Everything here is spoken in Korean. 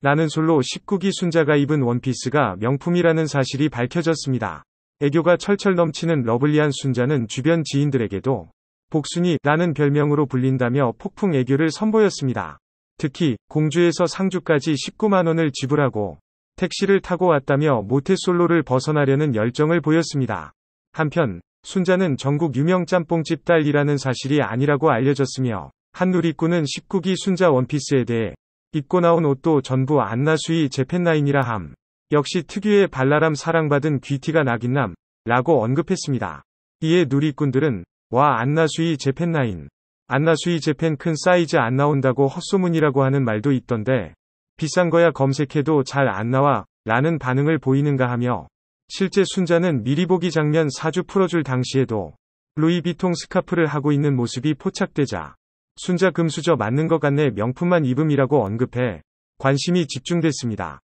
라는 솔로 19기 순자가 입은 원피스가 명품이라는 사실이 밝혀졌습니다. 애교가 철철 넘치는 러블리한 순자는 주변 지인들에게도 복순이 라는 별명으로 불린다며 폭풍 애교를 선보였습니다. 특히 공주에서 상주까지 19만원을 지불하고 택시를 타고 왔다며 모태솔로를 벗어나려는 열정을 보였습니다. 한편 순자는 전국 유명 짬뽕집 딸이라는 사실이 아니라고 알려졌으며 한누리꾼은 19기 순자 원피스에 대해 입고 나온 옷도 전부 안나수이 재팬라인이라 함. 역시 특유의 발랄함 사랑받은 귀티가 나긴 남 라고 언급했습니다. 이에 누리꾼들은 와 안나수이 재팬라인 안나수이 재팬 큰 사이즈 안 나온다고 헛소문이라고 하는 말도 있던데 비싼 거야 검색해도 잘 안 나와 라는 반응을 보이는가 하며 실제 순자는 미리 보기 장면 사주 풀어줄 당시에도 루이비통 스카프를 하고 있는 모습이 포착되자 순자 금수저 맞는 것 같네 명품만 입음이라고 언급해 관심이 집중됐습니다.